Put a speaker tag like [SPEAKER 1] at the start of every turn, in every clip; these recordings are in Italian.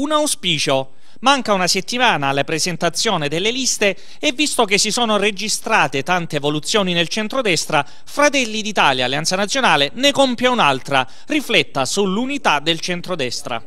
[SPEAKER 1] un auspicio. Manca una settimana alla presentazione delle liste e visto che si sono registrate tante evoluzioni nel centrodestra, Fratelli d'Italia Alleanza Nazionale ne compie un'altra, rifletta sull'unità del centrodestra.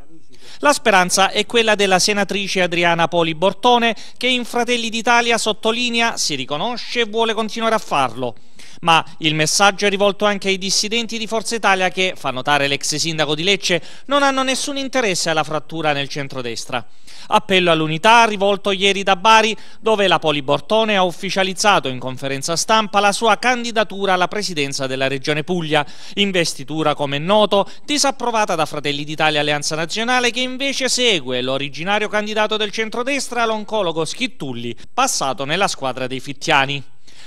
[SPEAKER 1] La speranza è quella della senatrice Adriana Poli Bortone che in Fratelli d'Italia sottolinea, si riconosce e vuole continuare a farlo. Ma il messaggio è rivolto anche ai dissidenti di Forza Italia che, fa notare l'ex sindaco di Lecce, non hanno nessun interesse alla frattura nel centrodestra. Appello all'unità rivolto ieri da Bari, dove la Poli Bortone ha ufficializzato in conferenza stampa la sua candidatura alla presidenza della Regione Puglia, investitura come è noto disapprovata da Fratelli d'Italia Alleanza Nazionale che invece segue l'originario candidato del centrodestra, l'oncologo Schittulli, passato nella squadra dei Fittiani.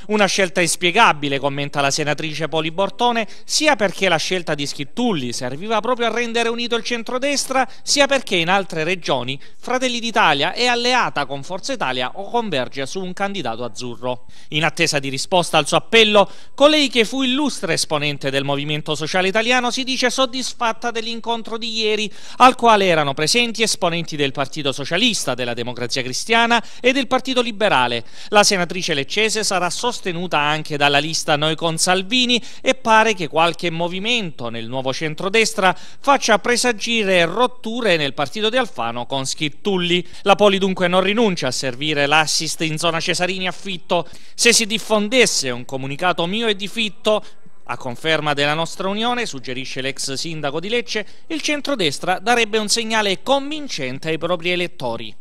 [SPEAKER 1] Una scelta inspiegabile, commenta la senatrice Poli Bortone, sia perché la scelta di Schittulli serviva proprio a rendere unito il centrodestra, sia perché in altre regioni Fratelli d'Italia è alleata con Forza Italia o converge su un candidato azzurro. In attesa di risposta al suo appello, colei che fu illustre esponente del Movimento Sociale Italiano si dice soddisfatta dell'incontro di ieri, al quale erano presenti esponenti del Partito Socialista, della Democrazia Cristiana e del Partito Liberale. La senatrice leccese sarà soddisfatta sostenuta anche dalla lista Noi con Salvini e pare che qualche movimento nel nuovo centrodestra faccia presagire rotture nel partito di Alfano con Schittulli. La Poli dunque non rinuncia a servire l'assist in zona Cesarini affitto. Se si diffondesse un comunicato mio e di Fitto, a conferma della nostra unione, suggerisce l'ex sindaco di Lecce, il centrodestra darebbe un segnale convincente ai propri elettori.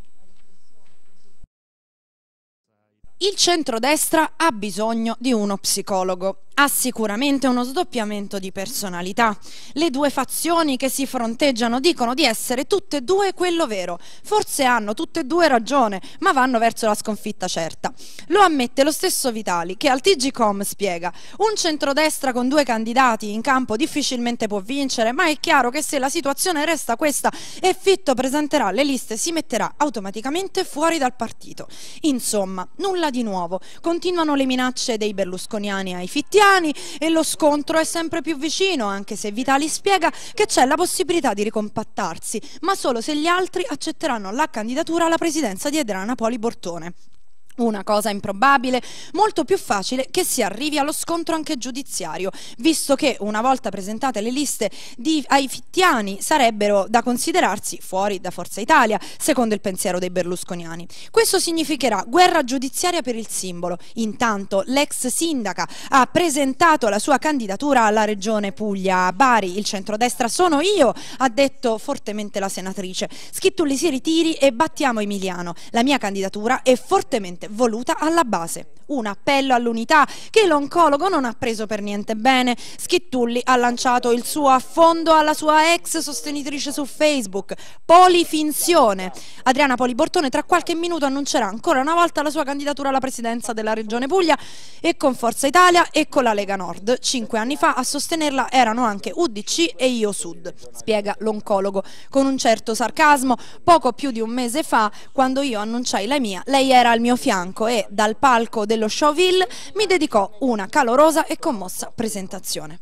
[SPEAKER 2] Il centrodestra ha bisogno di uno psicologo ha sicuramente uno sdoppiamento di personalità. Le due fazioni che si fronteggiano dicono di essere tutte e due quello vero. Forse hanno tutte e due ragione, ma vanno verso la sconfitta certa. Lo ammette lo stesso Vitali, che al TGCOM spiega: un centrodestra con due candidati in campo difficilmente può vincere, ma è chiaro che se la situazione resta questa e Fitto presenterà le liste, si metterà automaticamente fuori dal partito. Insomma, nulla di nuovo. Continuano le minacce dei berlusconiani ai fittiani italiani e lo scontro è sempre più vicino, anche se Vitali spiega che c'è la possibilità di ricompattarsi, ma solo se gli altri accetteranno la candidatura alla presidenza di Edrana Poli Bortone. Una cosa improbabile, molto più facile che si arrivi allo scontro anche giudiziario, visto che una volta presentate le liste di, ai fittiani sarebbero da considerarsi fuori da Forza Italia, secondo il pensiero dei berlusconiani. Questo significherà guerra giudiziaria per il simbolo. Intanto l'ex sindaca ha presentato la sua candidatura alla regione Puglia. a Bari, il centrodestra sono io, ha detto fortemente la senatrice. Schittulli si ritiri e battiamo Emiliano. La mia candidatura è fortemente voluta alla base un appello all'unità che l'oncologo non ha preso per niente bene. Schittulli ha lanciato il suo affondo alla sua ex sostenitrice su Facebook, Polifinzione. Adriana Polibortone tra qualche minuto annuncerà ancora una volta la sua candidatura alla presidenza della Regione Puglia e con Forza Italia e con la Lega Nord. Cinque anni fa a sostenerla erano anche UDC e Io Sud, spiega l'oncologo con un certo sarcasmo. Poco più di un mese fa, quando io annunciai la mia, lei era al mio fianco e dal palco del dello Showville, mi dedicò una calorosa e commossa presentazione.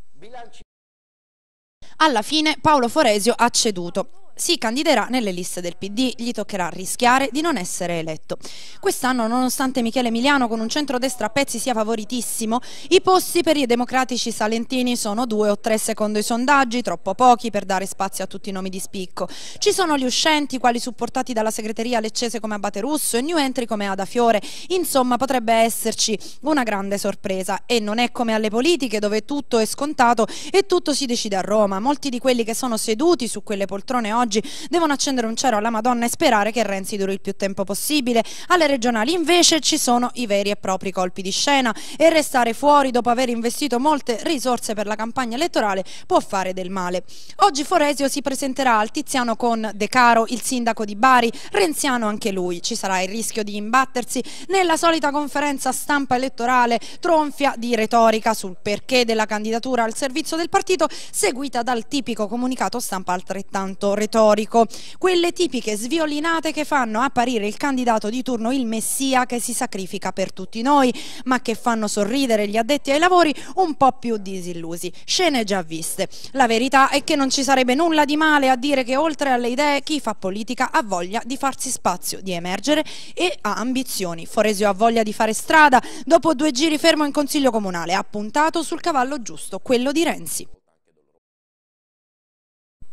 [SPEAKER 2] Alla fine Paolo Foresio ha ceduto si candiderà nelle liste del PD, gli toccherà rischiare di non essere eletto. Quest'anno, nonostante Michele Emiliano con un centrodestra a pezzi sia favoritissimo, i posti per i democratici salentini sono due o tre secondo i sondaggi, troppo pochi per dare spazio a tutti i nomi di spicco. Ci sono gli uscenti, quali supportati dalla segreteria leccese come Abate Russo e new entry come Ada Fiore. Insomma, potrebbe esserci una grande sorpresa e non è come alle politiche dove tutto è scontato e tutto si decide a Roma. Molti di quelli che sono seduti su quelle poltrone oggi oggi devono accendere un cero alla Madonna e sperare che Renzi duri il più tempo possibile. Alle regionali invece ci sono i veri e propri colpi di scena e restare fuori dopo aver investito molte risorse per la campagna elettorale può fare del male. Oggi Foresio si presenterà al Tiziano con De Caro, il sindaco di Bari, renziano anche lui. Ci sarà il rischio di imbattersi nella solita conferenza stampa elettorale tronfia di retorica sul perché della candidatura al servizio del partito seguita dal tipico comunicato stampa altrettanto retorico retorico, quelle tipiche sviolinate che fanno apparire il candidato di turno il messia che si sacrifica per tutti noi, ma che fanno sorridere gli addetti ai lavori un po' più disillusi. Scene già viste. La verità è che non ci sarebbe nulla di male a dire che oltre alle idee chi fa politica ha voglia di farsi spazio, di emergere e ha ambizioni. Foresio ha voglia di fare strada, dopo due giri fermo in Consiglio Comunale, ha puntato sul cavallo giusto, quello di Renzi.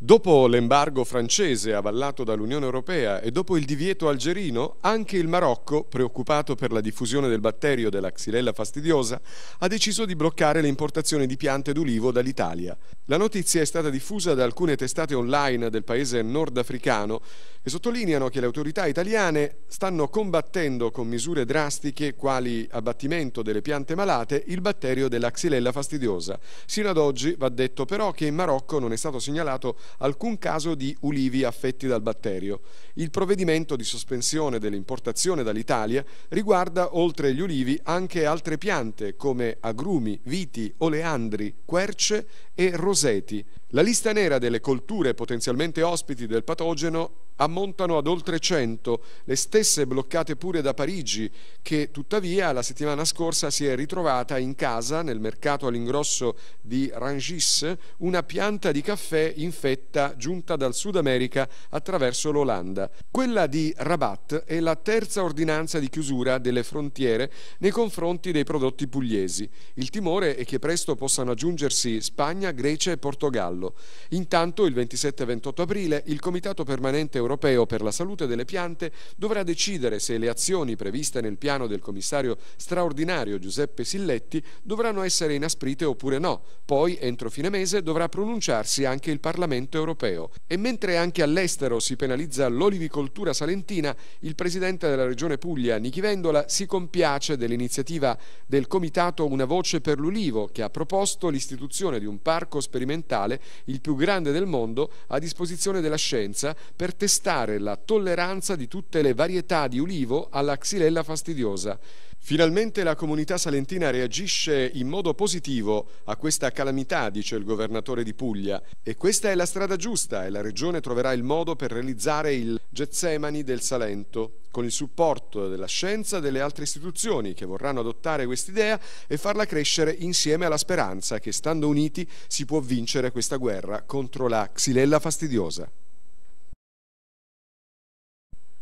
[SPEAKER 3] Dopo l'embargo francese avallato dall'Unione Europea e dopo il divieto algerino, anche il Marocco, preoccupato per la diffusione del batterio della xylella fastidiosa, ha deciso di bloccare le importazioni di piante d'ulivo dall'Italia. La notizia è stata diffusa da alcune testate online del paese nordafricano che sottolineano che le autorità italiane stanno combattendo con misure drastiche quali abbattimento delle piante malate il batterio della xylella fastidiosa. Sino ad oggi va detto però che in Marocco non è stato segnalato alcun caso di ulivi affetti dal batterio. Il provvedimento di sospensione dell'importazione dall'Italia riguarda oltre gli ulivi anche altre piante come agrumi, viti, oleandri, querce e rosini Roseti, la lista nera delle colture potenzialmente ospiti del patogeno ammontano ad oltre 100, le stesse bloccate pure da Parigi, che tuttavia la settimana scorsa si è ritrovata in casa, nel mercato all'ingrosso di Rangis, una pianta di caffè infetta giunta dal Sud America attraverso l'Olanda. Quella di Rabat è la terza ordinanza di chiusura delle frontiere nei confronti dei prodotti pugliesi. Il timore è che presto possano aggiungersi Spagna, Grecia e Portogallo. Intanto il 27 28 aprile il Comitato Permanente Europeo europeo per la salute delle piante dovrà decidere se le azioni previste nel piano del commissario straordinario Giuseppe Silletti dovranno essere inasprite oppure no. Poi, entro fine mese, dovrà pronunciarsi anche il Parlamento europeo. E mentre anche all'estero si penalizza l'olivicoltura salentina, il presidente della regione Puglia, Nichi Vendola, si compiace dell'iniziativa del comitato Una voce per l'ulivo, che ha proposto l'istituzione di un parco sperimentale, il più grande del mondo, a disposizione della scienza per testare testare la tolleranza di tutte le varietà di ulivo alla xylella fastidiosa. Finalmente la comunità salentina reagisce in modo positivo a questa calamità, dice il governatore di Puglia, e questa è la strada giusta e la regione troverà il modo per realizzare il Getsemani del Salento, con il supporto della scienza e delle altre istituzioni che vorranno adottare quest'idea e farla crescere insieme alla speranza che stando uniti si può vincere questa guerra contro la xylella fastidiosa.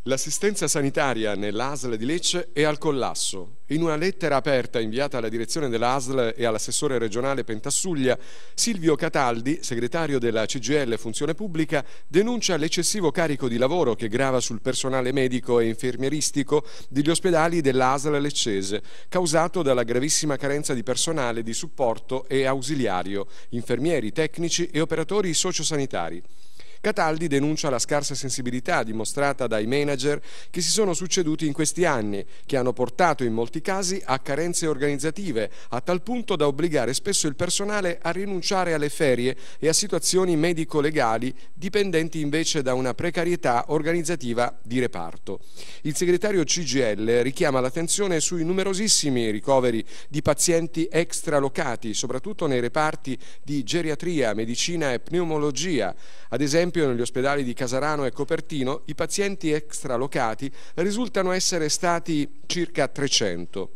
[SPEAKER 3] L'assistenza sanitaria nell'ASL di Lecce è al collasso. In una lettera aperta inviata alla direzione dell'ASL e all'assessore regionale Pentassuglia, Silvio Cataldi, segretario della CGL Funzione Pubblica, denuncia l'eccessivo carico di lavoro che grava sul personale medico e infermieristico degli ospedali dell'ASL leccese, causato dalla gravissima carenza di personale di supporto e ausiliario, infermieri, tecnici e operatori sociosanitari. Cataldi denuncia la scarsa sensibilità dimostrata dai manager che si sono succeduti in questi anni, che hanno portato in molti casi a carenze organizzative, a tal punto da obbligare spesso il personale a rinunciare alle ferie e a situazioni medico-legali dipendenti invece da una precarietà organizzativa di reparto. Il segretario CGL richiama l'attenzione sui numerosissimi ricoveri di pazienti extralocati, soprattutto nei reparti di geriatria, medicina e pneumologia, ad esempio esempio negli ospedali di Casarano e Copertino i pazienti extralocati risultano essere stati circa 300.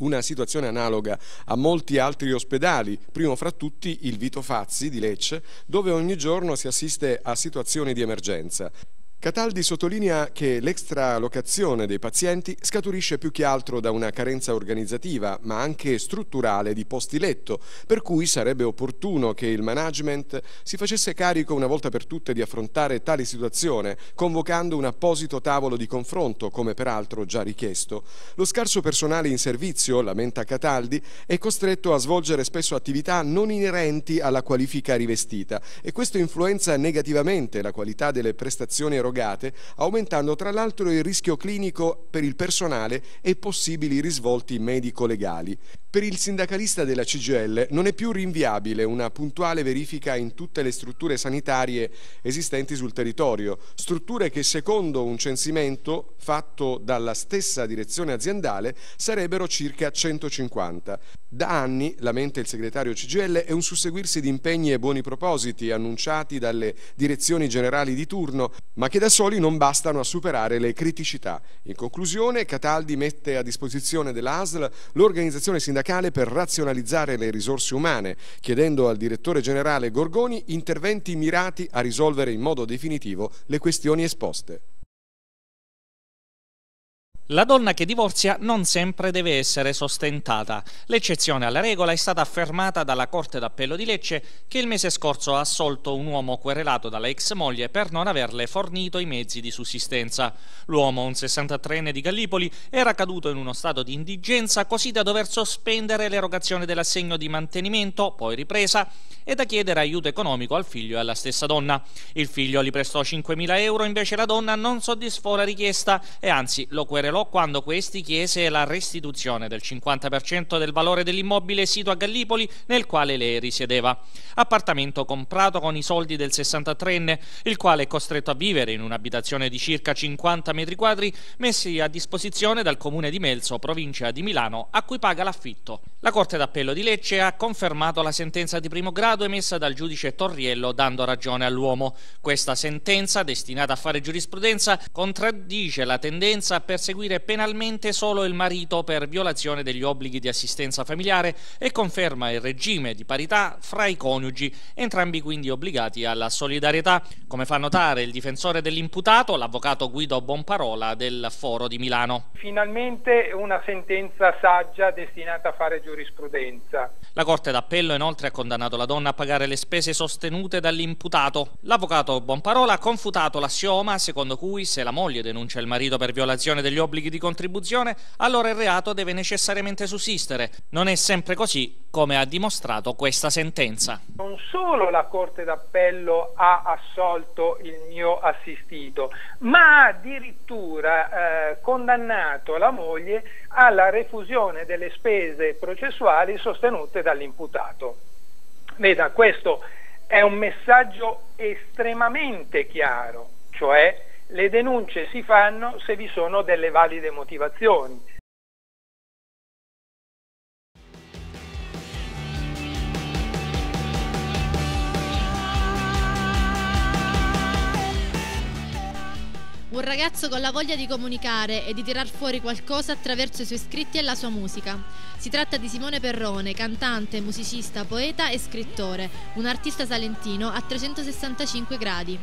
[SPEAKER 3] Una situazione analoga a molti altri ospedali, primo fra tutti il Vito Fazzi di Lecce, dove ogni giorno si assiste a situazioni di emergenza. Cataldi sottolinea che l'extralocazione dei pazienti scaturisce più che altro da una carenza organizzativa, ma anche strutturale di posti letto, per cui sarebbe opportuno che il management si facesse carico una volta per tutte di affrontare tale situazione, convocando un apposito tavolo di confronto, come peraltro già richiesto. Lo scarso personale in servizio, lamenta Cataldi, è costretto a svolgere spesso attività non inerenti alla qualifica rivestita e questo influenza negativamente la qualità delle prestazioni erogate erogate, aumentando tra l'altro il rischio clinico per il personale e possibili risvolti medico-legali. Per il sindacalista della CGL non è più rinviabile una puntuale verifica in tutte le strutture sanitarie esistenti sul territorio, strutture che secondo un censimento fatto dalla stessa direzione aziendale sarebbero circa 150. Da anni, lamenta il segretario CGL, è un susseguirsi di impegni e buoni propositi annunciati dalle direzioni generali di turno, ma che che da soli non bastano a superare le criticità. In conclusione, Cataldi mette a disposizione dell'ASL l'organizzazione sindacale per razionalizzare le risorse umane, chiedendo al direttore generale Gorgoni interventi mirati a risolvere in modo definitivo le questioni esposte.
[SPEAKER 1] La donna che divorzia non sempre deve essere sostentata. L'eccezione alla regola è stata affermata dalla Corte d'Appello di Lecce che il mese scorso ha assolto un uomo querelato dalla ex moglie per non averle fornito i mezzi di sussistenza. L'uomo, un 63enne di Gallipoli, era caduto in uno stato di indigenza così da dover sospendere l'erogazione dell'assegno di mantenimento, poi ripresa, e da chiedere aiuto economico al figlio e alla stessa donna. Il figlio gli prestò 5.000 euro, invece la donna non soddisfò la richiesta e anzi lo querelò Sarajevo quando questi chiese la restituzione del 50% del valore dell'immobile sito a Gallipoli nel quale lei risiedeva. Appartamento comprato con i soldi del 63enne, il quale è costretto a vivere in un'abitazione di circa 50 metri quadri messi a disposizione dal comune di Melzo, provincia di Milano, a cui paga l'affitto. La Corte d'Appello di Lecce ha confermato la sentenza di primo grado emessa dal giudice Torriello dando ragione all'uomo. Questa sentenza, destinata a fare giurisprudenza, contraddice la tendenza a perseguire inseguire penalmente solo il marito per violazione degli obblighi di assistenza familiare e conferma il regime di parità fra i coniugi, entrambi quindi obbligati alla solidarietà, come fa notare il difensore dell'imputato, l'avvocato Guido Bonparola del Foro di Milano.
[SPEAKER 3] Finalmente una sentenza saggia destinata a fare giurisprudenza.
[SPEAKER 1] La Corte d'Appello inoltre ha condannato la donna a pagare le spese sostenute dall'imputato. L'avvocato Bonparola ha confutato l'assioma secondo cui se la moglie denuncia il marito per violazione degli obblighi obblighi di contribuzione, allora il reato deve necessariamente sussistere. Non è sempre così, come ha dimostrato questa sentenza.
[SPEAKER 3] Non solo la Corte d'Appello ha assolto il mio assistito, ma ha addirittura eh, condannato la moglie alla refusione delle spese processuali sostenute dall'imputato. Veda, questo è un messaggio estremamente chiaro, cioè le denunce si fanno se vi sono delle valide motivazioni
[SPEAKER 4] Un ragazzo con la voglia di comunicare e di tirar fuori qualcosa attraverso i suoi scritti e la sua musica. Si tratta di Simone Perrone, cantante, musicista, poeta e scrittore, un artista salentino a 365 gradi.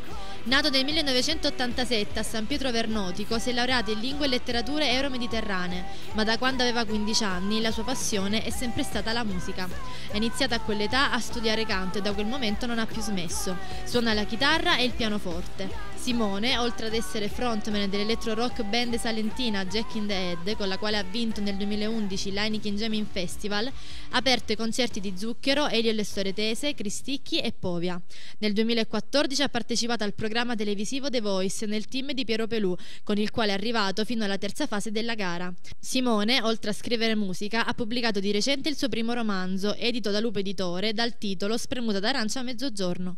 [SPEAKER 4] Nato nel 1987 a San Pietro Vernotico, si è laureato in lingue e letterature euro-mediterranee, ma da quando aveva 15 anni la sua passione è sempre stata la musica. È iniziato a quell'età a studiare canto e da quel momento non ha più smesso. Suona la chitarra e il pianoforte. Simone, oltre ad essere frontman dell'elettro rock band salentina Jack in the Head, con la quale ha vinto nel 2011 l'Heineken Jamming Festival, ha aperto i concerti di Zucchero, Elio e le Storie Tese, Cristicchi e Povia. Nel 2014 ha partecipato al programma televisivo The Voice nel team di Piero Pelù, con il quale è arrivato fino alla terza fase della gara. Simone, oltre a scrivere musica, ha pubblicato di recente il suo primo romanzo, edito da Lupo Editore, dal titolo Spremuta d'arancia a mezzogiorno.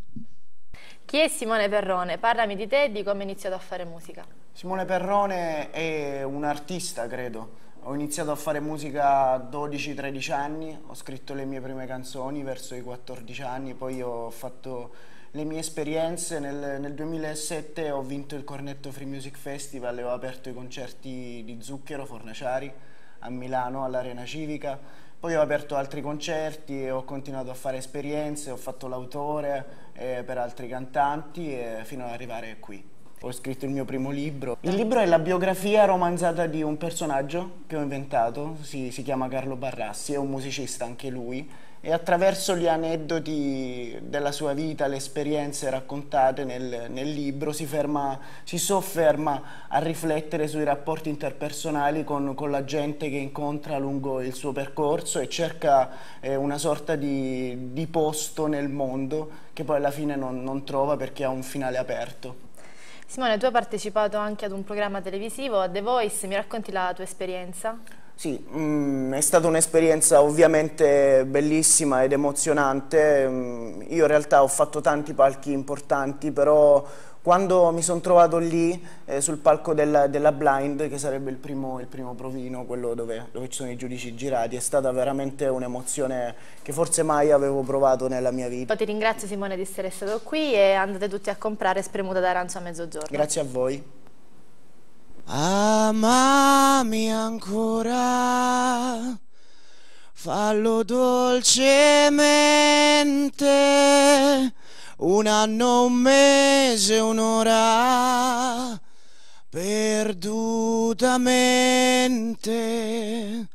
[SPEAKER 4] Chi è Simone Perrone? Parlami di te e di come hai iniziato a fare musica.
[SPEAKER 5] Simone Perrone è un artista, credo. Ho iniziato a fare musica a 12-13 anni, ho scritto le mie prime canzoni verso i 14 anni, poi ho fatto le mie esperienze. Nel, nel 2007 ho vinto il Cornetto Free Music Festival e ho aperto i concerti di Zucchero Fornaciari a Milano all'Arena Civica poi ho aperto altri concerti, ho continuato a fare esperienze, ho fatto l'autore eh, per altri cantanti eh, fino ad arrivare qui. Ho scritto il mio primo libro. Il libro è la biografia romanzata di un personaggio che ho inventato, si, si chiama Carlo Barrassi, è un musicista anche lui, e attraverso gli aneddoti della sua vita, le esperienze raccontate nel, nel libro, si, ferma, si, sofferma a riflettere sui rapporti interpersonali con, con, la gente che incontra lungo il suo percorso e cerca eh, una sorta di, di, posto nel mondo che poi alla fine non, non trova perché ha un finale aperto.
[SPEAKER 4] Simone, tu hai partecipato anche ad un programma televisivo, a The Voice, mi racconti la tua esperienza?
[SPEAKER 5] Sì, mh, mm, è stata un'esperienza ovviamente bellissima ed emozionante. Mm, io in realtà ho fatto tanti palchi importanti, però quando mi sono trovato lì eh, sul palco della, della, Blind, che sarebbe il primo, il primo provino, quello dove, dove, ci sono i giudici girati, è stata veramente un'emozione che forse mai avevo provato nella mia vita. Poi
[SPEAKER 4] ti ringrazio Simone di essere stato qui e andate tutti a comprare spremuta d'Arancio a mezzogiorno. Grazie
[SPEAKER 5] a voi. Amami ancora, fallo dolcemente, un anno, un mese, un'ora,
[SPEAKER 1] perdutamente.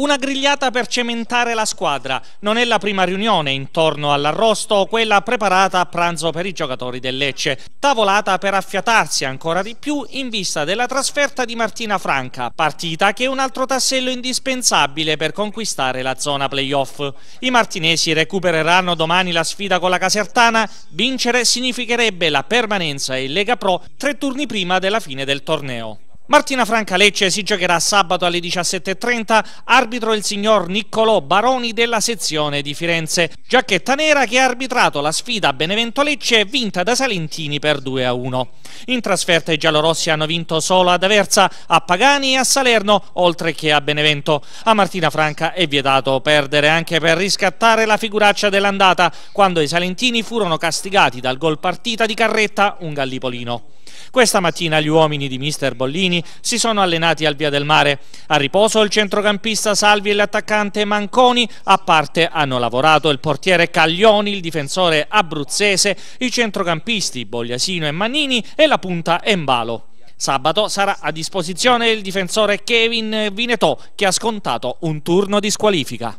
[SPEAKER 1] Una grigliata per cementare la squadra. Non è la prima riunione intorno all'arrosto, quella preparata a pranzo per i giocatori del Lecce. Tavolata per affiatarsi ancora di più in vista della trasferta di Martina Franca, partita che è un altro tassello indispensabile per conquistare la zona playoff. I martinesi recupereranno domani la sfida con la Casertana. Vincere significherebbe la permanenza in Lega Pro tre turni prima della fine del torneo. Martina Franca Lecce si giocherà sabato alle 17.30, arbitro il signor Niccolò Baroni della sezione di Firenze. Giacchetta nera che ha arbitrato la sfida Benevento Lecce vinta da Salentini per 2 a 1. In trasferta i giallorossi hanno vinto solo ad Aversa, a Pagani e a Salerno, oltre che a Benevento. A Martina Franca è vietato perdere anche per riscattare la figuraccia dell'andata, quando i Salentini furono castigati dal gol partita di Carretta un Gallipolino. Questa mattina gli uomini di mister Bollini si sono allenati al Via del Mare. A riposo il centrocampista Salvi e l'attaccante Manconi, a parte hanno lavorato il portiere Caglioni, il difensore abruzzese, i centrocampisti Bogliasino e Mannini e la punta Embalo. Sabato sarà a disposizione il difensore Kevin Vinetò che ha scontato un turno di squalifica.